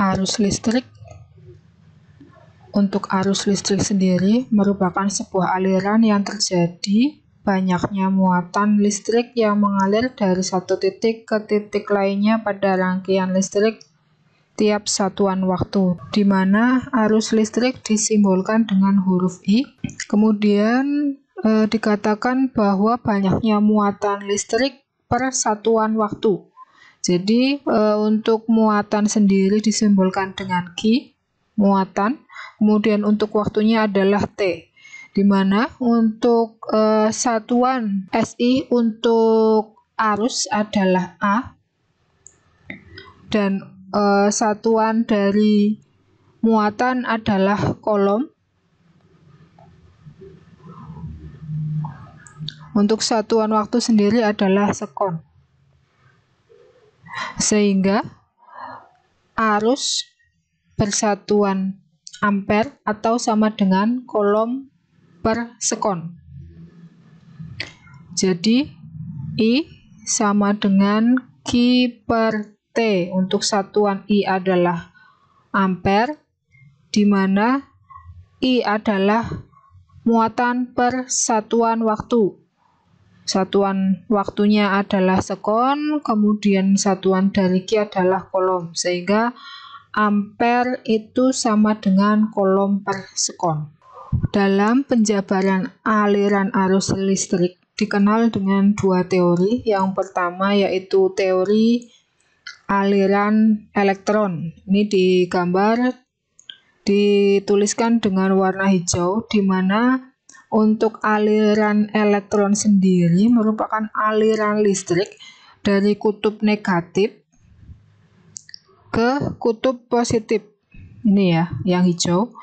Arus listrik untuk arus listrik sendiri merupakan sebuah aliran yang terjadi banyaknya muatan listrik yang mengalir dari satu titik ke titik lainnya pada rangkaian listrik tiap satuan waktu, di mana arus listrik disimbolkan dengan huruf I. Kemudian e, dikatakan bahwa banyaknya muatan listrik per satuan waktu. Jadi e, untuk muatan sendiri disimbolkan dengan Q, muatan. Kemudian untuk waktunya adalah T. Di mana untuk e, satuan SI untuk arus adalah A. Dan e, satuan dari muatan adalah kolom. Untuk satuan waktu sendiri adalah sekon sehingga arus persatuan ampere atau sama dengan kolom per sekon. Jadi I sama dengan Q per T untuk satuan I adalah ampere, di mana I adalah muatan per satuan waktu satuan waktunya adalah sekon, kemudian satuan daliki adalah kolom, sehingga ampere itu sama dengan kolom per sekon. Dalam penjabaran aliran arus listrik dikenal dengan dua teori. Yang pertama yaitu teori aliran elektron. Ini digambar dituliskan dengan warna hijau di mana untuk aliran elektron sendiri merupakan aliran listrik dari kutub negatif ke kutub positif. Ini ya, yang hijau.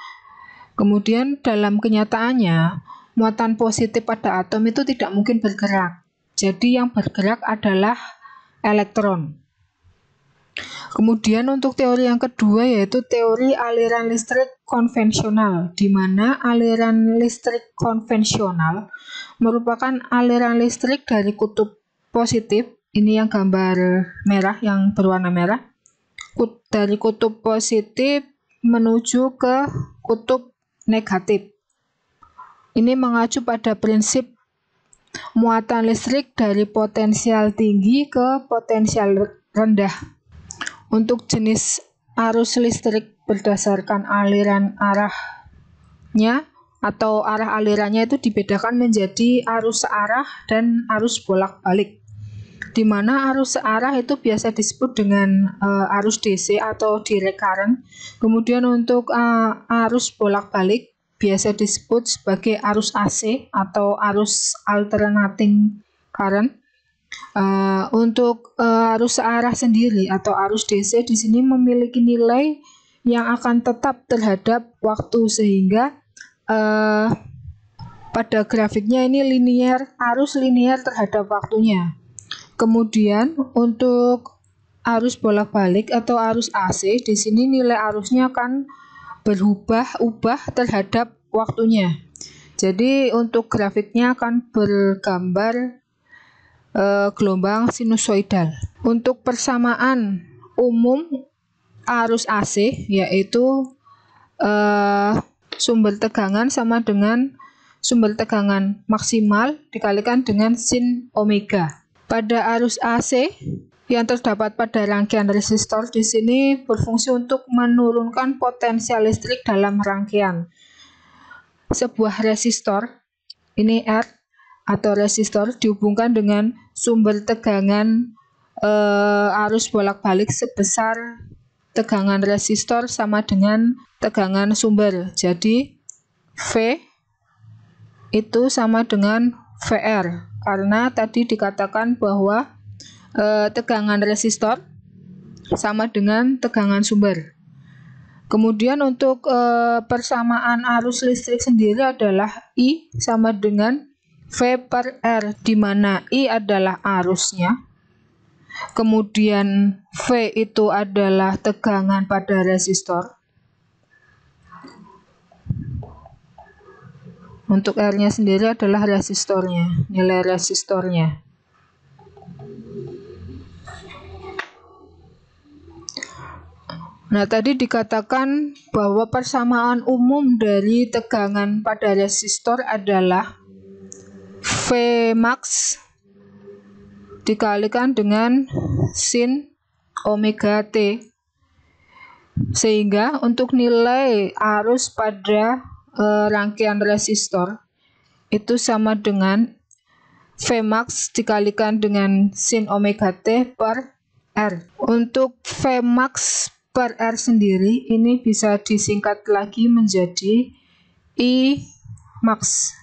Kemudian dalam kenyataannya, muatan positif pada atom itu tidak mungkin bergerak. Jadi yang bergerak adalah elektron. Kemudian untuk teori yang kedua yaitu teori aliran listrik konvensional, di mana aliran listrik konvensional merupakan aliran listrik dari kutub positif, ini yang gambar merah yang berwarna merah, dari kutub positif menuju ke kutub negatif. Ini mengacu pada prinsip muatan listrik dari potensial tinggi ke potensial rendah untuk jenis arus listrik berdasarkan aliran arahnya atau arah alirannya itu dibedakan menjadi arus searah dan arus bolak-balik. Di mana arus searah itu biasa disebut dengan uh, arus DC atau direct current. Kemudian untuk uh, arus bolak-balik biasa disebut sebagai arus AC atau arus alternating current. Eh, untuk uh, arus searah sendiri atau arus DC di sini memiliki nilai yang akan tetap terhadap waktu sehingga uh, pada grafiknya ini linear arus linear terhadap waktunya. Kemudian untuk arus bolak-balik atau arus AC di sini nilai arusnya akan berubah-ubah terhadap waktunya. Jadi untuk grafiknya akan bergambar e, gelombang sinusoidal. Untuk persamaan umum arus AC yaitu e, sumber tegangan sama dengan sumber tegangan maksimal dikalikan dengan sin omega. Pada arus AC yang terdapat pada rangkaian resistor di sini berfungsi untuk menurunkan potensial listrik dalam rangkaian. Sebuah resistor ini R atau resistor dihubungkan dengan sumber tegangan e, arus bolak-balik sebesar tegangan resistor sama dengan tegangan sumber. Jadi V itu sama dengan VR karena tadi dikatakan bahwa e, tegangan resistor sama dengan tegangan sumber. Kemudian untuk e, persamaan arus listrik sendiri adalah I sama dengan V per R di mana I adalah arusnya. Kemudian V itu adalah tegangan pada resistor. Untuk R-nya sendiri adalah resistornya, nilai resistornya. Nah, tadi dikatakan bahwa persamaan umum dari tegangan pada resistor adalah Vmax dikalikan dengan sin omega t sehingga untuk nilai arus pada e, rangkaian resistor itu sama dengan Vmax dikalikan dengan sin omega t per R untuk Vmax per R sendiri ini bisa disingkat lagi menjadi I max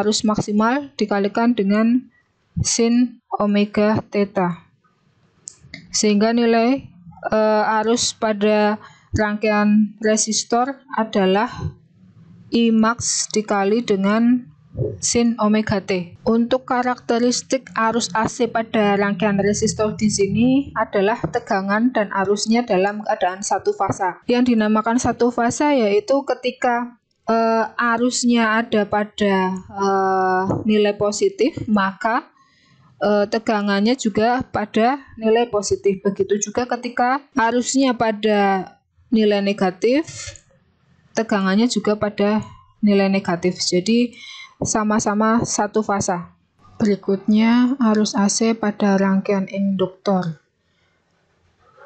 arus maksimal dikalikan dengan sin omega theta. Sehingga nilai e, arus pada rangkaian resistor adalah I max dikali dengan sin omega t. Untuk karakteristik arus AC pada rangkaian resistor di sini adalah tegangan dan arusnya dalam keadaan satu fasa. Yang dinamakan satu fasa yaitu ketika uh, arusnya ada pada uh, nilai positif, maka uh, tegangannya juga pada nilai positif. Begitu juga ketika arusnya pada nilai negatif, tegangannya juga pada nilai negatif. Jadi sama-sama satu fasa. Berikutnya arus AC pada rangkaian induktor.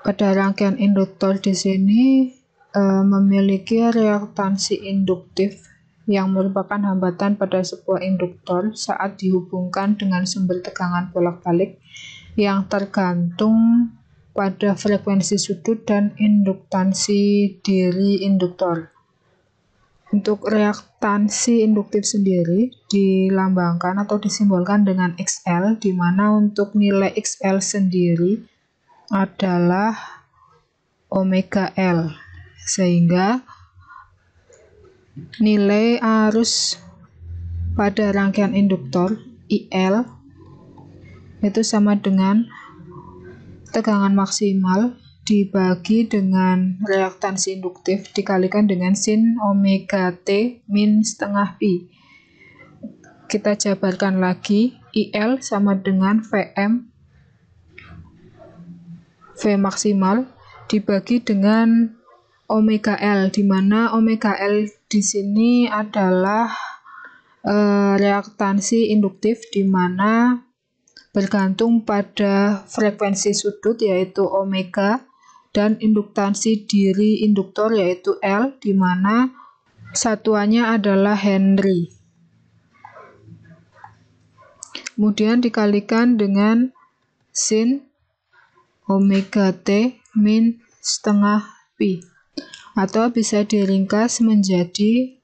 Pada rangkaian induktor di sini e, memiliki reaktansi induktif yang merupakan hambatan pada sebuah induktor saat dihubungkan dengan sumber tegangan bolak-balik yang tergantung pada frekuensi sudut dan induktansi diri induktor. Untuk reaktansi induktif sendiri dilambangkan atau disimbolkan dengan XL, di mana untuk nilai XL sendiri adalah omega L sehingga nilai arus pada rangkaian induktor IL itu sama dengan tegangan maksimal dibagi dengan reaktansi induktif dikalikan dengan sin omega t min setengah pi. Kita jabarkan lagi IL sama dengan VM V maksimal dibagi dengan omega L di mana omega L di sini adalah e, reaktansi induktif di mana bergantung pada frekuensi sudut yaitu omega dan induktansi diri induktor yaitu L di mana satuannya adalah Henry. Kemudian dikalikan dengan sin omega T min setengah pi atau bisa diringkas menjadi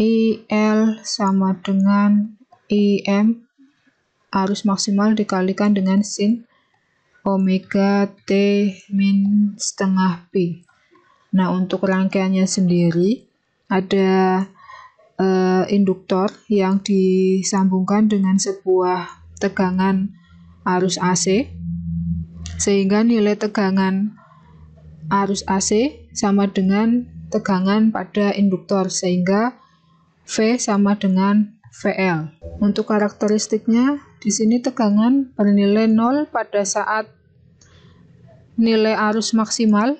IL sama dengan IM arus maksimal dikalikan dengan sin omega T min setengah P. Nah, untuk rangkaiannya sendiri ada eh, induktor yang disambungkan dengan sebuah tegangan arus AC sehingga nilai tegangan arus AC sama dengan tegangan pada induktor sehingga V sama dengan VL. Untuk karakteristiknya, di sini tegangan bernilai 0 pada saat nilai arus maksimal.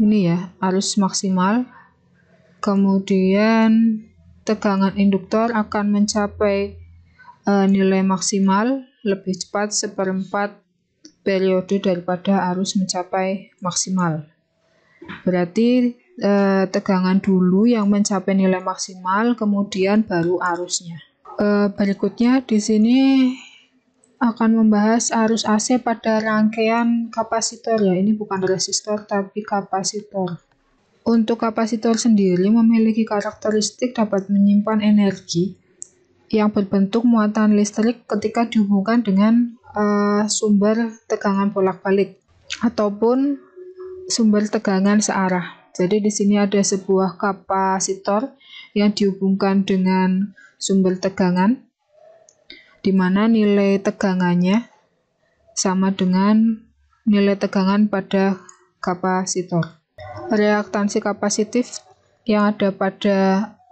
Ini ya, arus maksimal. Kemudian tegangan induktor akan mencapai e, nilai maksimal lebih cepat seperempat periode daripada arus mencapai maksimal. Berarti e, tegangan dulu yang mencapai nilai maksimal, kemudian baru arusnya. E, berikutnya di sini akan membahas arus AC pada rangkaian kapasitor ya. Ini bukan resistor tapi kapasitor. Untuk kapasitor sendiri memiliki karakteristik dapat menyimpan energi yang berbentuk muatan listrik ketika dihubungkan dengan uh, sumber tegangan bolak-balik ataupun sumber tegangan searah. Jadi di sini ada sebuah kapasitor yang dihubungkan dengan sumber tegangan di mana nilai tegangannya sama dengan nilai tegangan pada kapasitor. Reaktansi kapasitif yang ada pada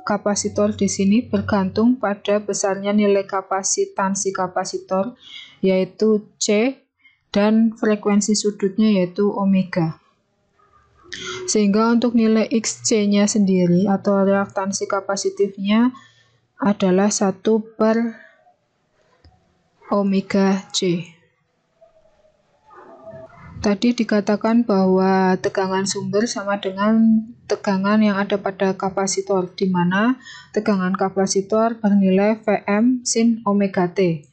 kapasitor di sini bergantung pada besarnya nilai kapasitansi kapasitor yaitu C dan frekuensi sudutnya yaitu omega. Sehingga untuk nilai XC-nya sendiri atau reaktansi kapasitifnya adalah 1 per omega C. Tadi dikatakan bahwa tegangan sumber sama dengan tegangan yang ada pada kapasitor, di mana tegangan kapasitor bernilai Vm sin omega T.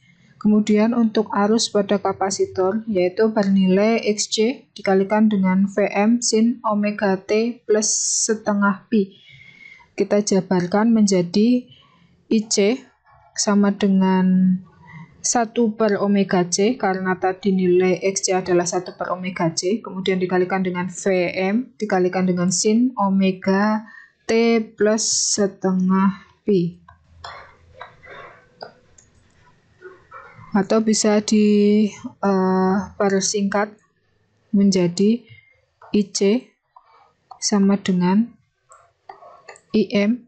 Kemudian untuk arus pada kapasitor yaitu bernilai XC dikalikan dengan VM sin omega T plus setengah pi. Kita jabarkan menjadi IC sama dengan 1 per omega C karena tadi nilai XC adalah 1 per omega C. Kemudian dikalikan dengan VM dikalikan dengan sin omega T plus setengah pi. atau bisa dipersingkat eh, uh, menjadi IC sama dengan IM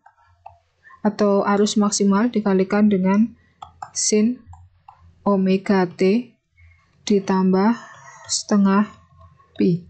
atau arus maksimal dikalikan dengan sin omega t ditambah setengah pi.